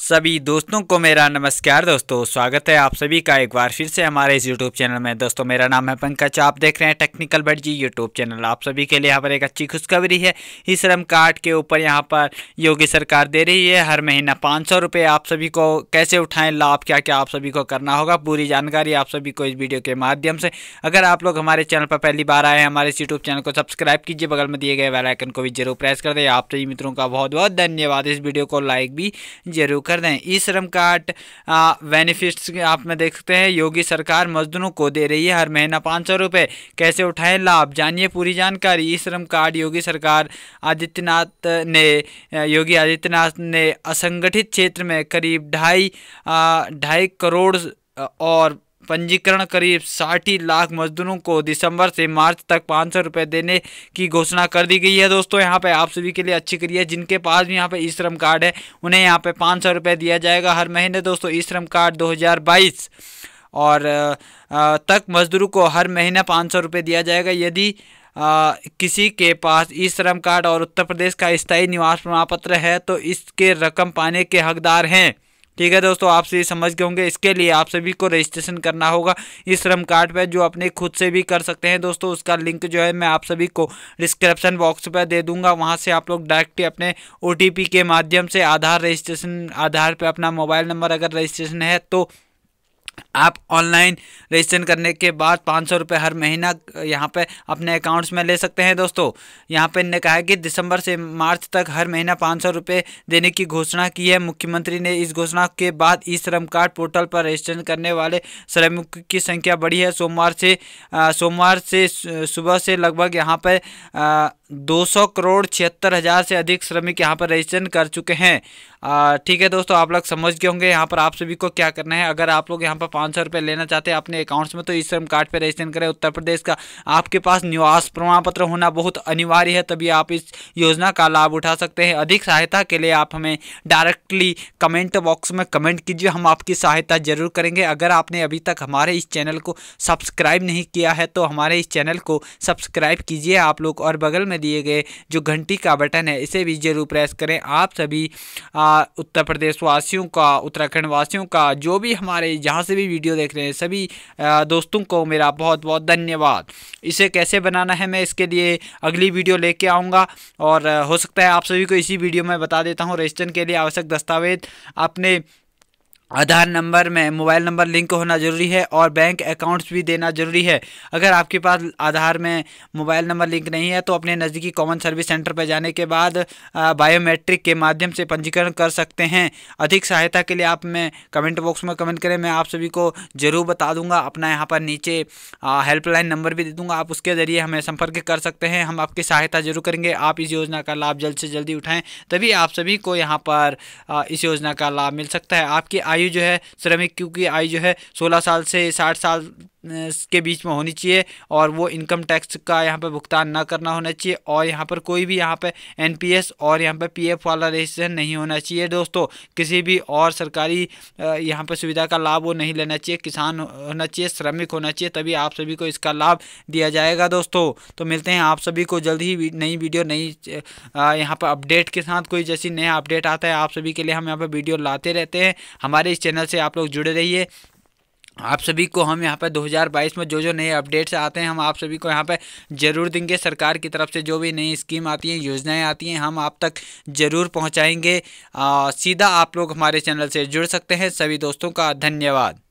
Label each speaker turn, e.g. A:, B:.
A: सभी दोस्तों को मेरा नमस्कार दोस्तों स्वागत है आप सभी का एक बार फिर से हमारे इस यूट्यूब चैनल में दोस्तों मेरा नाम है पंकज आप देख रहे हैं टेक्निकल बट जी यूट्यूब चैनल आप सभी के लिए यहाँ पर एक अच्छी खुशखबरी है ई श्रम कार्ड के ऊपर यहाँ पर योगी सरकार दे रही है हर महीना पाँच सौ आप सभी को कैसे उठाएं लाभ क्या क्या आप सभी को करना होगा पूरी जानकारी आप सभी को इस वीडियो के माध्यम से अगर आप लोग हमारे चैनल पर पहली बार आए हमारे इस यूट्यूब चैनल को सब्सक्राइब कीजिए बगल में दिए गए वेलाइकन को भी जरूर प्रेस कर दें आप सभी मित्रों का बहुत बहुत धन्यवाद इस वीडियो को लाइक भी जरूर कर दें ई श्रम कार्ड बेनिफिट्स आप में देख सकते हैं योगी सरकार मजदूरों को दे रही है हर महीना पाँच सौ रुपये कैसे उठाएं लाभ जानिए पूरी जानकारी ई श्रम कार्ड योगी सरकार आदित्यनाथ ने योगी आदित्यनाथ ने असंगठित क्षेत्र में करीब ढाई ढाई करोड़ और पंजीकरण करीब साठ लाख मजदूरों को दिसंबर से मार्च तक पाँच सौ रुपये देने की घोषणा कर दी गई है दोस्तों यहाँ पे आप सभी के लिए अच्छी करिए जिनके पास भी यहाँ पे ई श्रम कार्ड है उन्हें यहाँ पे पाँच सौ रुपये दिया जाएगा हर महीने दोस्तों ई श्रम कार्ड दो हज़ार बाईस और तक मजदूरों को हर महीने पाँच सौ रुपये दिया जाएगा यदि आ, किसी के पास ई श्रम कार्ड और उत्तर प्रदेश का स्थायी निवास प्रमाण पत्र है तो इसके रकम पाने के हकदार हैं ठीक है दोस्तों आप सभी समझ गए होंगे इसके लिए आप सभी को रजिस्ट्रेशन करना होगा इस श्रम कार्ड पर जो अपने खुद से भी कर सकते हैं दोस्तों उसका लिंक जो है मैं आप सभी को डिस्क्रिप्शन बॉक्स पर दे दूंगा वहाँ से आप लोग डायरेक्ट अपने ओ के माध्यम से आधार रजिस्ट्रेशन आधार पर अपना मोबाइल नंबर अगर रजिस्ट्रेशन है तो आप ऑनलाइन रजिस्ट्रेशन करने के बाद पाँच सौ रुपये हर महीना यहाँ पे अपने अकाउंट्स में ले सकते हैं दोस्तों यहाँ पे इनने कहा है कि दिसंबर से मार्च तक हर महीना पाँच सौ रुपये देने की घोषणा की है मुख्यमंत्री ने इस घोषणा के बाद ई श्रम कार्ड पोर्टल पर रजिस्ट्रेशन करने वाले श्रमिकों की संख्या बढ़ी है सोमवार से सोमवार से सुबह से लगभग यहाँ पर दो सौ करोड़ छिहत्तर हज़ार से अधिक श्रमिक यहाँ पर रजिस्ट्रेशन कर चुके हैं ठीक है दोस्तों आप लोग समझ गए होंगे यहाँ पर आप सभी को क्या करना है अगर आप लोग यहाँ पर पाँच सौ रुपये लेना चाहते हैं अपने अकाउंट्स में तो इस श्रम कार्ड पर रजिस्ट्रेशन करें उत्तर प्रदेश का आपके पास निवास प्रमाण पत्र होना बहुत अनिवार्य है तभी आप इस योजना का लाभ उठा सकते हैं अधिक सहायता के लिए आप हमें डायरेक्टली कमेंट बॉक्स में कमेंट कीजिए हम आपकी सहायता जरूर करेंगे अगर आपने अभी तक हमारे इस चैनल को सब्सक्राइब नहीं किया है तो हमारे इस चैनल को सब्सक्राइब कीजिए आप लोग और बगल में दिए गए जो घंटी का बटन है इसे भी जरूर प्रेस करें आप सभी आ, उत्तर प्रदेश वासियों का उत्तराखंड वासियों का जो भी हमारे जहाँ से भी वीडियो देख रहे हैं सभी दोस्तों को मेरा बहुत बहुत धन्यवाद इसे कैसे बनाना है मैं इसके लिए अगली वीडियो लेके आऊँगा और हो सकता है आप सभी को इसी वीडियो में बता देता हूँ रजिस्ट्रेशन के लिए आवश्यक दस्तावेज अपने आधार नंबर में मोबाइल नंबर लिंक होना ज़रूरी है और बैंक अकाउंट्स भी देना ज़रूरी है अगर आपके पास आधार में मोबाइल नंबर लिंक नहीं है तो अपने नज़दीकी कॉमन सर्विस सेंटर पर जाने के बाद बायोमेट्रिक के माध्यम से पंजीकरण कर सकते हैं अधिक सहायता के लिए आप मैं कमेंट बॉक्स में कमेंट करें मैं आप सभी को ज़रूर बता दूँगा अपना यहाँ पर नीचे हेल्पलाइन नंबर भी दे दूँगा आप उसके ज़रिए हमें संपर्क कर सकते हैं हम आपकी सहायता जरूर करेंगे आप इस योजना का लाभ जल्द से जल्दी उठाएँ तभी आप सभी को यहाँ पर इस योजना का लाभ मिल सकता है आपकी आयु जो है श्रमिक क्योंकि आयु जो है सोलह साल से साठ साल के बीच में होनी चाहिए और वो इनकम टैक्स का यहाँ पर भुगतान ना करना होना चाहिए और यहाँ पर कोई भी यहाँ पर एनपीएस और यहाँ पर पीएफ वाला रजिस्ट्रेशन नहीं होना चाहिए दोस्तों किसी भी और सरकारी यहाँ पर सुविधा का लाभ वो नहीं लेना चाहिए किसान होना चाहिए श्रमिक होना चाहिए तभी आप सभी को इसका लाभ दिया जाएगा दोस्तों तो मिलते हैं आप सभी को जल्द ही नई वीडियो नई यहाँ पर अपडेट के साथ कोई जैसी नया अपडेट आता है आप सभी के लिए हम यहाँ पर वीडियो लाते रहते हैं हमारे इस चैनल से आप लोग जुड़े रहिए आप सभी को हम यहाँ पर 2022 में जो जो नए अपडेट्स आते हैं हम आप सभी को यहाँ पर जरूर देंगे सरकार की तरफ से जो भी नई स्कीम आती हैं योजनाएं आती हैं हम आप तक जरूर पहुँचाएँगे सीधा आप लोग हमारे चैनल से जुड़ सकते हैं सभी दोस्तों का धन्यवाद